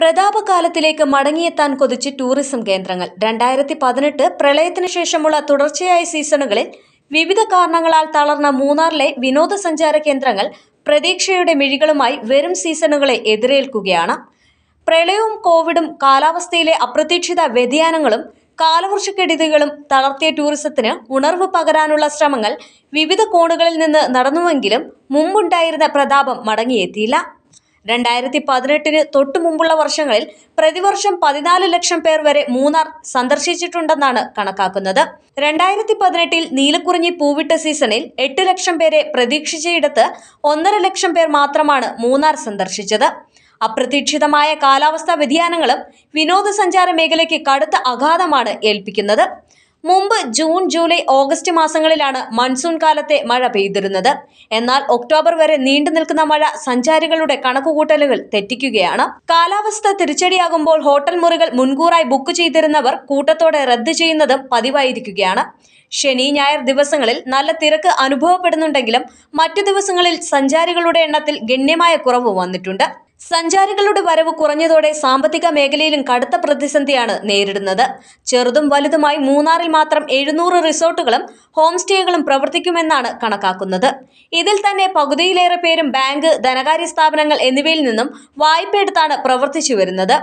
പ്രതാപകാലത്തിലേക്ക് മടങ്ങിയെത്താൻ കൊതിച്ച് tourism കേന്ദ്രങ്ങൾ രണ്ടായിരത്തി പതിനെട്ട് പ്രളയത്തിന് ശേഷമുള്ള തുടർച്ചയായ സീസണുകളിൽ വിവിധ കാരണങ്ങളാൽ തളർന്ന മൂന്നാറിലെ വിനോദസഞ്ചാര കേന്ദ്രങ്ങൾ പ്രതീക്ഷയുടെ മിഴികളുമായി വരും സീസണുകളെ എതിരേൽക്കുകയാണ് പ്രളയവും കോവിഡും കാലാവസ്ഥയിലെ അപ്രതീക്ഷിത വ്യതിയാനങ്ങളും കാലവർഷക്കെടുതികളും തളർത്തിയ ടൂറിസത്തിന് ഉണർവ് പകരാനുള്ള ശ്രമങ്ങൾ വിവിധ കോണുകളിൽ നിന്ന് നടന്നുവെങ്കിലും മുമ്പുണ്ടായിരുന്ന പ്രതാപം മടങ്ങിയെത്തിയില്ല രണ്ടായിരത്തി പതിനെട്ടിന് മുമ്പുള്ള വർഷങ്ങളിൽ പ്രതിവർഷം പതിനാല് ലക്ഷം പേർ വരെ മൂന്നാർ സന്ദർശിച്ചിട്ടുണ്ടെന്നാണ് കണക്കാക്കുന്നത് രണ്ടായിരത്തി പതിനെട്ടിൽ നീലക്കുറിഞ്ഞി പൂവിട്ട സീസണിൽ എട്ട് ലക്ഷം പേരെ പ്രതീക്ഷിച്ചയിടത്ത് ഒന്നര ലക്ഷം പേർ മാത്രമാണ് മൂന്നാർ സന്ദർശിച്ചത് അപ്രതീക്ഷിതമായ കാലാവസ്ഥാ വ്യതിയാനങ്ങളും വിനോദസഞ്ചാര മേഖലയ്ക്ക് കടുത്ത ആഘാതമാണ് ഏൽപ്പിക്കുന്നത് മുമ്പ് ജൂൺ ജൂലൈ ഓഗസ്റ്റ് മാസങ്ങളിലാണ് മൺസൂൺ കാലത്തെ മഴ പെയ്തിരുന്നത് എന്നാൽ ഒക്ടോബർ വരെ നീണ്ടു നിൽക്കുന്ന മഴ സഞ്ചാരികളുടെ കണക്കുകൂട്ടലുകൾ തെറ്റിക്കുകയാണ് കാലാവസ്ഥ തിരിച്ചടിയാകുമ്പോൾ ഹോട്ടൽ മുറികൾ മുൻകൂറായി ബുക്ക് ചെയ്തിരുന്നവർ കൂട്ടത്തോടെ റദ്ദ് ചെയ്യുന്നതും പതിവായിരിക്കുകയാണ് ശനി ഞായർ ദിവസങ്ങളിൽ നല്ല തിരക്ക് അനുഭവപ്പെടുന്നുണ്ടെങ്കിലും മറ്റു ദിവസങ്ങളിൽ സഞ്ചാരികളുടെ എണ്ണത്തിൽ ഗണ്യമായ കുറവ് വന്നിട്ടുണ്ട് സഞ്ചാരികളുടെ വരവ് കുറഞ്ഞതോടെ സാമ്പത്തിക മേഖലയിലും കടുത്ത പ്രതിസന്ധിയാണ് നേരിടുന്നത് ചെറുതും വലുതുമായി മൂന്നാറിൽ മാത്രം എഴുന്നൂറ് റിസോർട്ടുകളും ഹോം സ്റ്റേകളും പ്രവർത്തിക്കുമെന്നാണ് കണക്കാക്കുന്നത് ഇതിൽ തന്നെ പകുതിയിലേറെ പേരും ബാങ്ക് ധനകാര്യ സ്ഥാപനങ്ങൾ എന്നിവയിൽ നിന്നും വായ്പയെടുത്താണ് പ്രവർത്തിച്ചു വരുന്നത്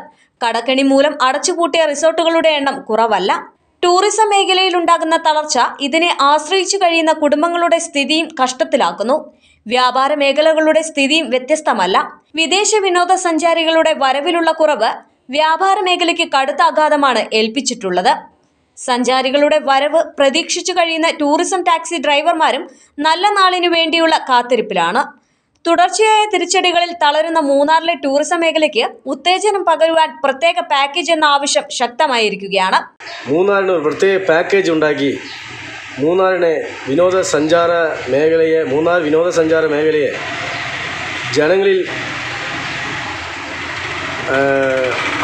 കടക്കണി മൂലം അടച്ചുപൂട്ടിയ റിസോർട്ടുകളുടെ എണ്ണം കുറവല്ല ടൂറിസം മേഖലയിലുണ്ടാകുന്ന തളർച്ച ഇതിനെ ആശ്രയിച്ചു കഴിയുന്ന കുടുംബങ്ങളുടെ സ്ഥിതിയും കഷ്ടത്തിലാക്കുന്നു വ്യാപാര മേഖലകളുടെ സ്ഥിതിയും വ്യത്യസ്തമല്ല വിദേശ വിനോദസഞ്ചാരികളുടെ വരവിലുള്ള കുറവ് വ്യാപാര മേഖലയ്ക്ക് കടുത്ത ആഘാതമാണ് ഏൽപ്പിച്ചിട്ടുള്ളത് സഞ്ചാരികളുടെ വരവ് പ്രതീക്ഷിച്ചു കഴിയുന്ന ടൂറിസം ടാക്സി ഡ്രൈവർമാരും നല്ല നാളിനു വേണ്ടിയുള്ള കാത്തിരിപ്പിലാണ് തുടർച്ചയായ തിരിച്ചടികളിൽ തളരുന്ന മൂന്നാറിലെ ടൂറിസം മേഖലയ്ക്ക് ഉത്തേജനം പകരുവാൻ പ്രത്യേക പാക്കേജ് എന്ന ആവശ്യം ശക്തമായിരിക്കുകയാണ് മൂന്നാറിന് പ്രത്യേക പാക്കേജ് ഉണ്ടാക്കി മൂന്നാറിനെ വിനോദസഞ്ചാര മേഖലയെ മൂന്നാർ വിനോദസഞ്ചാര മേഖലയെ ജനങ്ങളിൽ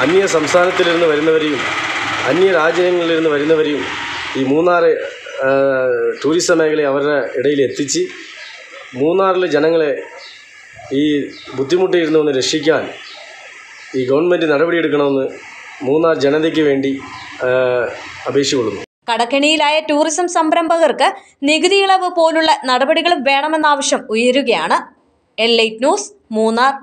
അന്യ സംസ്ഥാനത്തിലിരുന്ന് വരുന്നവരെയും അന്യ രാജ്യങ്ങളിലിരുന്ന് വരുന്നവരെയും ഈ മൂന്നാർ ടൂറിസം മേഖലയെ അവരുടെ ഇടയിൽ എത്തിച്ച് മൂന്നാറിലെ ജനങ്ങളെ ഈ ബുദ്ധിമുട്ടിയിരുന്നൊന്ന് രക്ഷിക്കാൻ ഈ ഗവൺമെൻറ് നടപടിയെടുക്കണമെന്ന് മൂന്നാർ ജനതയ്ക്ക് വേണ്ടി അപേക്ഷിക്കൊള്ളുന്നു കടക്കെണിയിലായ ടൂറിസം സംരംഭകർക്ക് നികുതി ഇളവ് പോലുള്ള നടപടികളും വേണമെന്ന ആവശ്യം ഉയരുകയാണ് എൽ ന്യൂസ് മൂന്നാർ